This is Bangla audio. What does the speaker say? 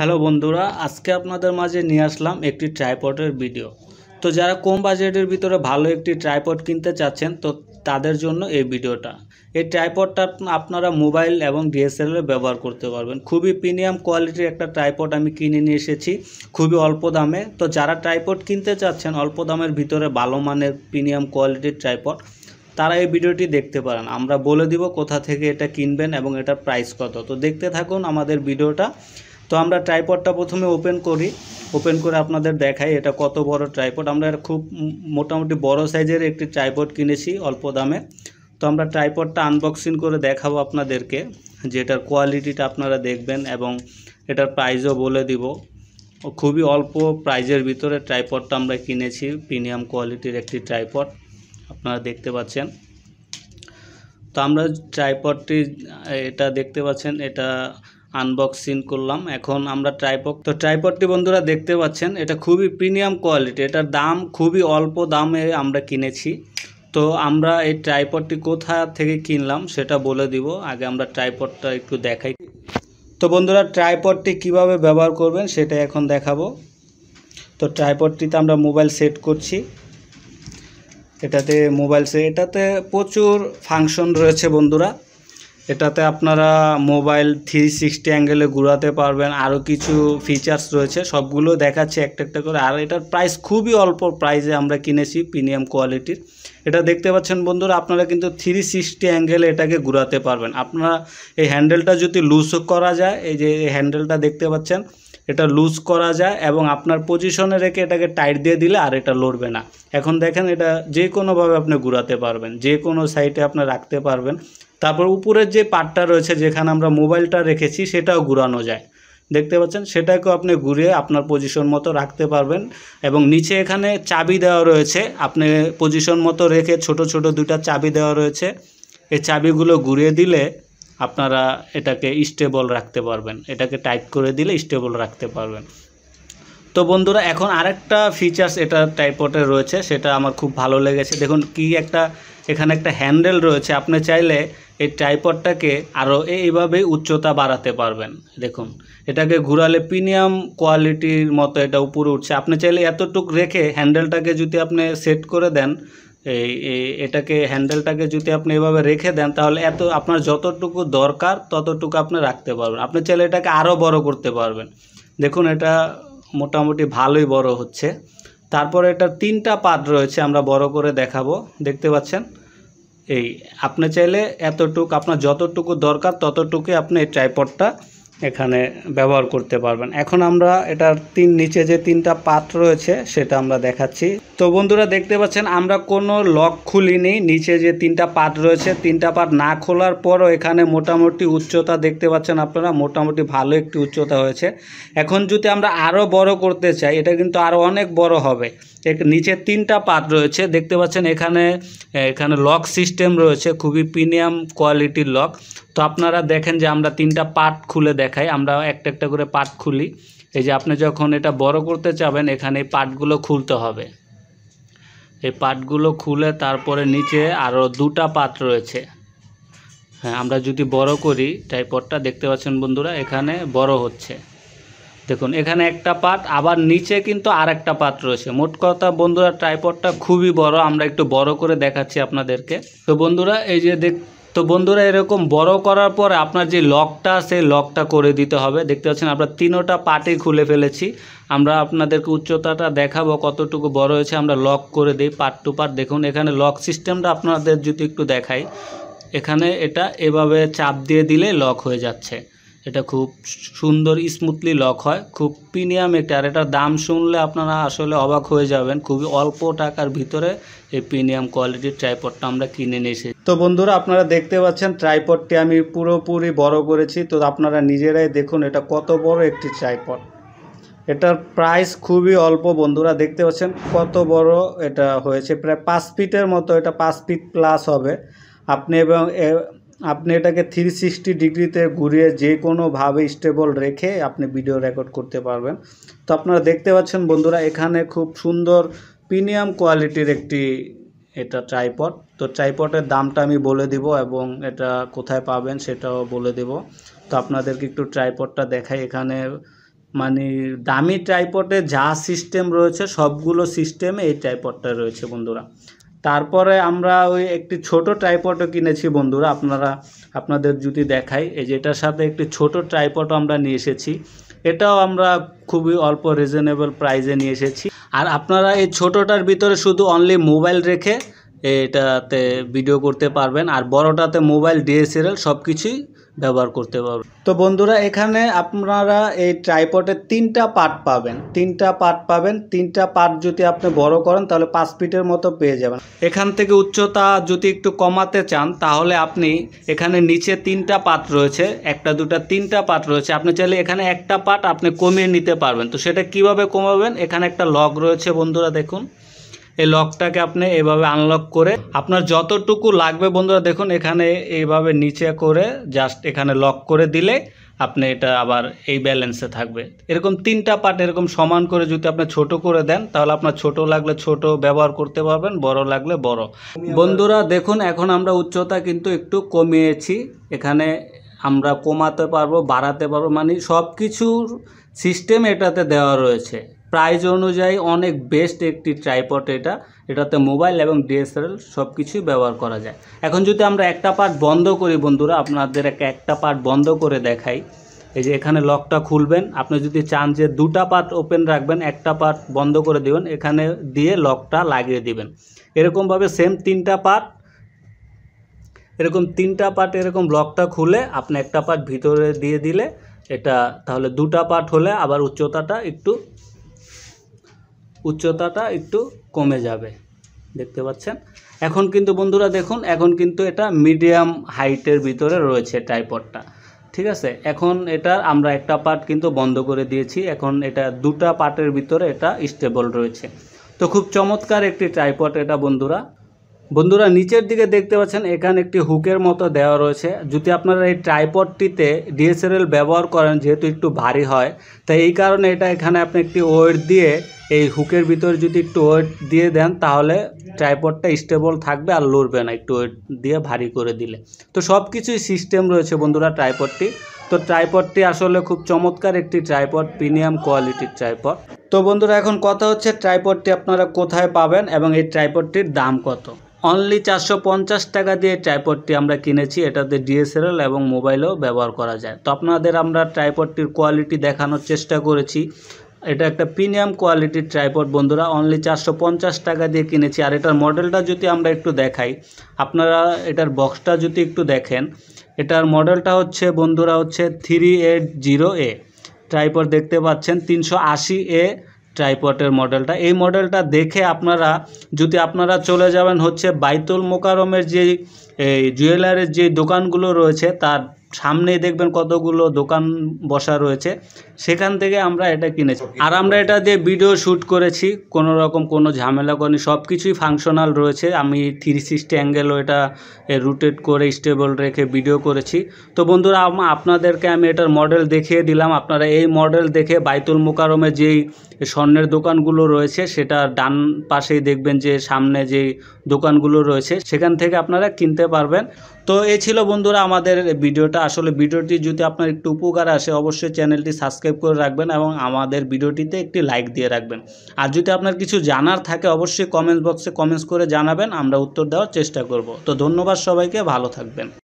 হ্যালো বন্ধুরা আজকে আপনাদের মাঝে নিয়ে আসলাম একটি ট্রাইপডের ভিডিও তো যারা কম বাজেটের ভিতরে ভালো একটি ট্রাইপড কিনতে চাচ্ছেন তো তাদের জন্য এই ভিডিওটা এই ট্রাইপডটা আপনারা মোবাইল এবং ডিএসএলএ ব্যবহার করতে পারবেন খুবই প্রিমিয়াম কোয়ালিটির একটা ট্রাইপড আমি কিনে নিয়ে এসেছি খুবই অল্প দামে তো যারা ট্রাইপড কিনতে চাচ্ছেন অল্প দামের ভিতরে ভালো মানের প্রিমিয়াম কোয়ালিটির ট্রাইপড তারা এই ভিডিওটি দেখতে পারেন আমরা বলে দিব কোথা থেকে এটা কিনবেন এবং এটার প্রাইস কত তো দেখতে থাকুন আমাদের ভিডিওটা তো আমরা ট্রাইপডটা প্রথমে ওপেন করি ওপেন করে আপনাদের দেখাই এটা কত বড় ট্রাইপড আমরা খুব মোটামুটি বড় সাইজের একটি ট্রাইপড কিনেছি অল্প দামে তো আমরা ট্রাইপডটা আনবক্সিং করে দেখাবো আপনাদেরকে যে এটার কোয়ালিটিটা আপনারা দেখবেন এবং এটার প্রাইসও বলে দিব খুবই অল্প প্রাইজের ভিতরে ট্রাইপডটা আমরা কিনেছি প্রিমিয়াম কোয়ালিটির একটি ট্রাইপড আপনারা দেখতে পাচ্ছেন তো আমরা ট্রাইপডটি এটা দেখতে পাচ্ছেন এটা আনবক্সিং করলাম এখন আমরা ট্রাইপড তো ট্রাইপডটি বন্ধুরা দেখতে পাচ্ছেন এটা খুবই প্রিমিয়াম কোয়ালিটি এটার দাম খুবই অল্প দামে আমরা কিনেছি তো আমরা এই ট্রাইপডটি কোথা থেকে কিনলাম সেটা বলে দিব আগে আমরা ট্রাইপডটা একটু দেখাই তো বন্ধুরা ট্রাইপডটি কিভাবে ব্যবহার করবেন সেটা এখন দেখাবো তো ট্রাইপডটিতে আমরা মোবাইল সেট করছি এটাতে মোবাইল সেট এটাতে প্রচুর ফাংশন রয়েছে বন্ধুরা এটাতে আপনারা মোবাইল থ্রি সিক্সটি অ্যাঙ্গেলে ঘুরাতে পারবেন আরও কিছু ফিচার্স রয়েছে সবগুলো দেখাচ্ছে একটা একটা করে আর এটার প্রাইস খুবই অল্প প্রাইসে আমরা কিনেছি প্রিমিয়াম কোয়ালিটির এটা দেখতে পাচ্ছেন বন্ধুরা আপনারা কিন্তু থ্রি সিক্সটি অ্যাঙ্গেলে এটাকে ঘুরাতে পারবেন আপনারা এই হ্যান্ডেলটা যদি লুজও করা যায় এই যে হ্যান্ডেলটা দেখতে পাচ্ছেন এটা লুজ করা যায় এবং আপনার পজিশনে রেখে এটাকে টাইট দিয়ে দিলে আর এটা লড়বে না এখন দেখেন এটা যে কোনোভাবে আপনি ঘুরাতে পারবেন যে কোনো সাইডে আপনি রাখতে পারবেন তারপর উপরের যে পার্টটা রয়েছে যেখানে আমরা মোবাইলটা রেখেছি সেটাও ঘুরানো যায় দেখতে পাচ্ছেন সেটাকেও আপনি ঘুরিয়ে আপনার পজিশন মতো রাখতে পারবেন এবং নিচে এখানে চাবি দেওয়া রয়েছে আপনি পজিশন মতো রেখে ছোট ছোট দুটা চাবি দেওয়া রয়েছে এই চাবিগুলো ঘুরিয়ে দিলে আপনারা এটাকে স্টেবল রাখতে পারবেন এটাকে টাইপ করে দিলে স্টেবল রাখতে পারবেন তো বন্ধুরা এখন আরেকটা ফিচার্স এটা টাইপটে রয়েছে সেটা আমার খুব ভালো লেগেছে দেখুন কি একটা এখানে একটা হ্যান্ডেল রয়েছে আপনি চাইলে এই ট্রাইপডটাকে আরও এইভাবেই উচ্চতা বাড়াতে পারবেন দেখুন এটাকে ঘুরালে প্রিমিয়াম কোয়ালিটির মতো এটা উপরে উঠছে আপনি চাইলে এতটুক রেখে হ্যান্ডেলটাকে যদি আপনি সেট করে দেন এটাকে হ্যান্ডেলটাকে যদি আপনি এভাবে রেখে দেন তাহলে এত আপনার যতটুকু দরকার ততটুকু আপনি রাখতে পারবেন আপনি চাইলে এটাকে আরও বড় করতে পারবেন দেখুন এটা মোটামুটি ভালোই বড় হচ্ছে তারপরে এটা তিনটা পার্ট রয়েছে আমরা বড় করে দেখাবো দেখতে পাচ্ছেন এই আপনি চাইলে এতটুকু আপনার যতটুকু দরকার ততটুকুই আপনি এই ট্রাইপডটা এখানে ব্যবহার করতে পারবেন এখন আমরা এটার তিন নিচে যে তিনটা পাত রয়েছে সেটা আমরা দেখাচ্ছি তো বন্ধুরা দেখতে পাচ্ছেন আমরা কোনো লক খুলিনি নিচে যে তিনটা পাত রয়েছে তিনটা পাত না খোলার পরও এখানে মোটামুটি উচ্চতা দেখতে পাচ্ছেন আপনারা মোটামুটি ভালো একটি উচ্চতা হয়েছে এখন যদি আমরা আরও বড় করতে চাই এটা কিন্তু আরও অনেক বড় হবে এক নিচে তিনটা পার্ট রয়েছে দেখতে পাচ্ছেন এখানে এখানে লক সিস্টেম রয়েছে খুবই প্রিমিয়াম কোয়ালিটির লক তো আপনারা দেখেন যে আমরা তিনটা পার্ট খুলে দেখাই আমরা একটা একটা করে পার্ট খুলি এই যে আপনি যখন এটা বড় করতে চাবেন এখানে পার্টগুলো খুলতে হবে এই পার্টগুলো খুলে তারপরে নিচে আরও দুটা পার্ট রয়েছে হ্যাঁ আমরা যদি বড় করি ট্রাইপডটা দেখতে পাচ্ছেন বন্ধুরা এখানে বড় হচ্ছে দেখুন এখানে একটা পাত আবার নিচে কিন্তু আর একটা পাত রয়েছে মোট কথা বন্ধুরা ট্রাইপডটা খুবই বড় আমরা একটু বড় করে দেখাচ্ছি আপনাদেরকে তো বন্ধুরা এই যে দেখ তো বন্ধুরা এরকম বড় করার পর আপনার যে লকটা সেই লকটা করে দিতে হবে দেখতে পাচ্ছেন আমরা তিনোটা পাটি খুলে ফেলেছি আমরা আপনাদেরকে উচ্চতাটা দেখাবো কতটুকু বড় হয়েছে আমরা লক করে দিই পার্ট টু পার্ট দেখুন এখানে লক সিস্টেমটা আপনাদের যদি একটু দেখাই এখানে এটা এভাবে চাপ দিয়ে দিলে লক হয়ে যাচ্ছে এটা খুব সুন্দর স্মুথলি লক হয় খুব প্রিমিয়াম একটা আর এটার দাম শুনলে আপনারা আসলে অবাক হয়ে যাবেন খুবই অল্প টাকার ভিতরে এই প্রিমিয়াম কোয়ালিটির ট্রাইপডটা আমরা কিনে নিয়েছি তো বন্ধুরা আপনারা দেখতে পাচ্ছেন ট্রাইপডটি আমি পুরোপুরি বড় করেছি তো আপনারা নিজেরাই দেখুন এটা কত বড় একটি ট্রাইপড এটার প্রাইস খুবই অল্প বন্ধুরা দেখতে পাচ্ছেন কত বড় এটা হয়েছে প্রায় পাঁচ ফিটের মতো এটা পাঁচ ফিট প্লাস হবে আপনি এবং আপনি এটাকে থ্রি সিক্সটি ডিগ্রিতে ঘুরিয়ে যে কোনোভাবে স্টেবল রেখে আপনি ভিডিও রেকর্ড করতে পারবেন তো আপনারা দেখতে পাচ্ছেন বন্ধুরা এখানে খুব সুন্দর প্রিমিয়াম কোয়ালিটির একটি এটা ট্রাইপড তো ট্রাইপটের দামটা আমি বলে দিব এবং এটা কোথায় পাবেন সেটাও বলে দেব তো আপনাদেরকে একটু ট্রাইপডটা দেখাই এখানে মানে দামি ট্রাইপটে যা সিস্টেম রয়েছে সবগুলো সিস্টেমে এই ট্রাইপডটা রয়েছে বন্ধুরা তারপরে আমরা ওই একটি ছোট ট্রাইপটও কিনেছি বন্ধুরা আপনারা আপনাদের যদি দেখাই এই যেটার সাথে একটি ছোট ট্রাইপটও আমরা নিয়ে এসেছি এটাও আমরা খুবই অল্প রিজনেবল প্রাইজে নিয়ে এসেছি আর আপনারা এই ছোটটার ভিতরে শুধু অনলি মোবাইল রেখে এটাতে ভিডিও করতে পারবেন আর বড়টাতে মোবাইল ডিএসএলএল সব কিছুই ব্যবহার করতে পারবেন তো বন্ধুরা এখানে আপনারা এই ট্রাইপটে তিনটা পার্ট পাবেন তিনটা পার্ট পাবেন তিনটা পার্ট যদি আপনি বড় করেন তাহলে পাঁচ ফিটের মতো পেয়ে যাবেন এখান থেকে উচ্চতা যদি একটু কমাতে চান তাহলে আপনি এখানে নিচে তিনটা পাত রয়েছে একটা দুটা তিনটা পাত রয়েছে আপনি চাইলে এখানে একটা পার্ট আপনি কমিয়ে নিতে পারবেন তো সেটা কিভাবে কমাবেন এখানে একটা লগ রয়েছে বন্ধুরা দেখুন এই লকটাকে আপনি এভাবে আনলক করে আপনার যতটুকু লাগবে বন্ধুরা দেখুন এখানে এইভাবে নিচে করে জাস্ট এখানে লক করে দিলে আপনি এটা আবার এই ব্যালেন্সে থাকবে এরকম তিনটা পার্ট এরকম সমান করে যদি আপনি ছোট করে দেন তাহলে আপনার ছোট লাগলে ছোট ব্যবহার করতে পারবেন বড় লাগলে বড় বন্ধুরা দেখুন এখন আমরা উচ্চতা কিন্তু একটু কমিয়েছি এখানে আমরা কমাতে পারবো বাড়াতে পারবো মানে সব কিছুর সিস্টেম এটাতে দেওয়া রয়েছে প্রাইজ অনুযায়ী অনেক বেস্ট একটি ট্রাইপট এটা এটাতে মোবাইল এবং ডিএসএলআর সব কিছুই ব্যবহার করা যায় এখন যদি আমরা একটা পার্ট বন্ধ করি বন্ধুরা আপনাদের একটা পার্ট বন্ধ করে দেখাই এই যে এখানে লকটা খুলবেন আপনি যদি চান যে দুটা পার্ট ওপেন রাখবেন একটা পার্ট বন্ধ করে দেবেন এখানে দিয়ে লকটা লাগিয়ে দিবেন এরকমভাবে সেম তিনটা পার্ট এরকম তিনটা পার্ট এরকম লকটা খুলে আপনি একটা পার্ট ভিতরে দিয়ে দিলে এটা তাহলে দুটা পার্ট হলে আবার উচ্চতাটা একটু উচ্চতাটা একটু কমে যাবে দেখতে পাচ্ছেন এখন কিন্তু বন্ধুরা দেখুন এখন কিন্তু এটা মিডিয়াম হাইটের ভিতরে রয়েছে টাইপডটা ঠিক আছে এখন এটা আমরা একটা পার্ট কিন্তু বন্ধ করে দিয়েছি এখন এটা দুটা পার্টের ভিতরে এটা স্টেবল রয়েছে তো খুব চমৎকার একটি টাইপট এটা বন্ধুরা বন্ধুরা নিচের দিকে দেখতে পাচ্ছেন এখানে একটি হুকের মতো দেওয়া রয়েছে যদি আপনারা এই ট্রাইপডটিতে ডিএসএলএল ব্যবহার করেন যেহেতু একটু ভারী হয় তাই এই কারণে এটা এখানে আপনি একটি ওয়েট দিয়ে এই হুকের ভিতরে যদি একটু ওয়েট দিয়ে দেন তাহলে ট্রাইপডটা স্টেবল থাকবে আর লড়বে না একটু ওয়েট দিয়ে ভারী করে দিলে তো সব কিছুই সিস্টেম রয়েছে বন্ধুরা ট্রাইপডটি তো ট্রাইপডটি আসলে খুব চমৎকার একটি ট্রাইপড প্রিমিয়াম কোয়ালিটির ট্রাইপড তো বন্ধুরা এখন কথা হচ্ছে ট্রাইপডটি আপনারা কোথায় পাবেন এবং এই ট্রাইপডটির দাম কত অনলি চারশো পঞ্চাশ টাকা দিয়ে ট্রাইপডটি আমরা কিনেছি এটাতে ডিএসএলএল এবং মোবাইলেও ব্যবহার করা যায় তো আপনাদের আমরা ট্রাইপডটির কোয়ালিটি দেখানোর চেষ্টা করেছি এটা একটা প্রিমিয়াম কোয়ালিটির ট্রাইপড বন্ধুরা অনলি চারশো পঞ্চাশ টাকা দিয়ে কিনেছি আর এটার মডেলটা যদি আমরা একটু দেখাই আপনারা এটার বক্সটা যদি একটু দেখেন এটার মডেলটা হচ্ছে বন্ধুরা হচ্ছে three eight zero A tripod দেখতে পাচ্ছেন তিনশো আশি এ ট্রাইপটের মডেলটা এই মডেলটা দেখে আপনারা যদি আপনারা চলে যাবেন হচ্ছে বাইতুল মোকারমের যে জুয়েলারের যে দোকানগুলো রয়েছে তার সামনেই দেখবেন কতগুলো দোকান বসা রয়েছে সেখান থেকে আমরা এটা কিনেছি আর আমরা এটা দিয়ে ভিডিও শ্যুট করেছি কোনো রকম কোনো ঝামেলা করেনি সব কিছুই ফাংশনাল রয়েছে আমি থ্রি সিক্সটি অ্যাঙ্গেলও এটা রুটেট করে স্টেবল রেখে ভিডিও করেছি তো বন্ধুরা আপনাদেরকে আমি এটার মডেল দেখিয়ে দিলাম আপনারা এই মডেল দেখে বাইতুল মোকারমে যেই স্বর্ণের দোকানগুলো রয়েছে সেটা ডান পাশেই দেখবেন যে সামনে যে দোকানগুলো রয়েছে সেখান থেকে আপনারা কিনতে পারবেন তো এ ছিল বন্ধুরা আমাদের ভিডিওটা আসলে ভিডিওটি যদি আপনার একটু উপকার আসে অবশ্যই চ্যানেলটি সাবস্ক্রাইব সাবস্ক্রাইব করে রাখবেন এবং আমাদের ভিডিওটিতে একটি লাইক দিয়ে রাখবেন আর যদি আপনার কিছু জানার থাকে অবশ্যই কমেন্টস বক্সে কমেন্টস করে জানাবেন আমরা উত্তর দেওয়ার চেষ্টা করব তো ধন্যবাদ সবাইকে ভালো থাকবেন